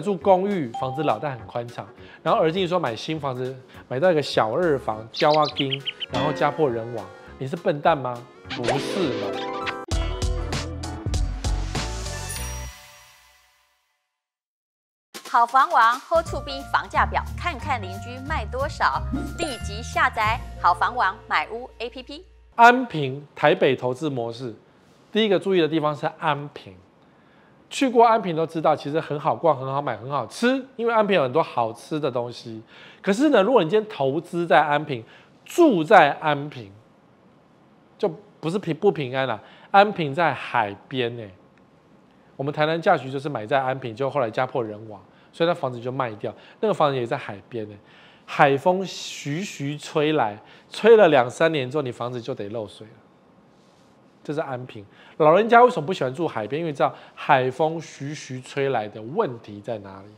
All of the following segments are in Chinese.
住公寓房子老但很宽敞，然后儿子说买新房子买到一个小二房交啊金，然后家破人亡，你是笨蛋吗？不是吗？好房王 h t 喝醋 B 房价表，看看邻居卖多少，立即下载好房王买屋 APP。安平台北投资模式，第一个注意的地方是安平。去过安平都知道，其实很好逛、很好买、很好吃，因为安平有很多好吃的东西。可是呢，如果你今天投资在安平，住在安平，就不是平不平安了。安平在海边呢，我们台南嫁娶就是买在安平，就后来家破人亡，所以那房子就卖掉。那个房子也在海边呢，海风徐徐吹来，吹了两三年之后，你房子就得漏水了。这是安平，老人家为什么不喜欢住海边？因为知道海风徐徐吹来的问题在哪里。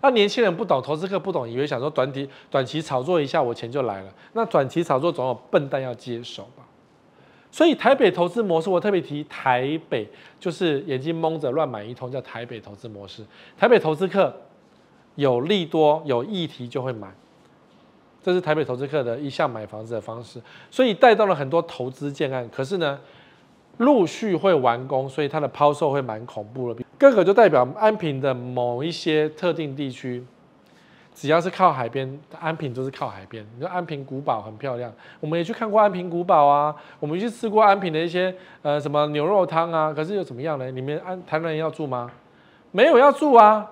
那年轻人不懂，投资客不懂，以为想说短期短期炒作一下，我钱就来了。那短期炒作总有笨蛋要接手吧？所以台北投资模式我特别提，台北就是眼睛蒙着乱买一通，叫台北投资模式。台北投资客有利多有议题就会买，这是台北投资客的一项买房子的方式，所以带动了很多投资建案。可是呢？陆续会完工，所以它的抛售会蛮恐怖的。各个就代表安平的某一些特定地区，只要是靠海边，安平就是靠海边。你说安平古堡很漂亮，我们也去看过安平古堡啊。我们去吃过安平的一些呃什么牛肉汤啊，可是又怎么样呢？你们安台南人要住吗？没有要住啊。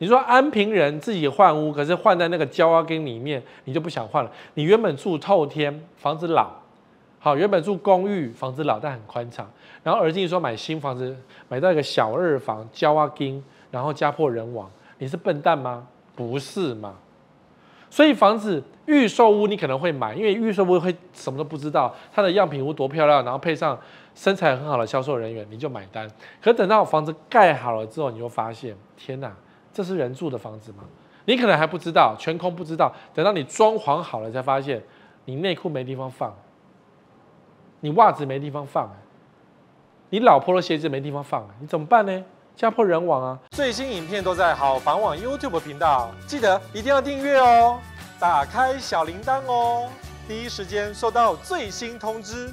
你说安平人自己换屋，可是换在那个礁阿根里面，你就不想换了。你原本住透天，房子老。啊，原本住公寓，房子老但很宽敞。然后儿子说买新房子，买到一个小二房交啊金，然后家破人亡。你是笨蛋吗？不是吗？所以房子预售屋你可能会买，因为预售屋会什么都不知道，它的样品屋多漂亮，然后配上身材很好的销售人员，你就买单。可等到房子盖好了之后，你就发现，天哪，这是人住的房子吗？你可能还不知道，全空不知道。等到你装潢好了，才发现你内裤没地方放。你袜子没地方放，你老婆的鞋子没地方放，你怎么办呢？家破人亡啊！最新影片都在好房网 YouTube 频道，记得一定要订阅哦，打开小铃铛哦，第一时间收到最新通知。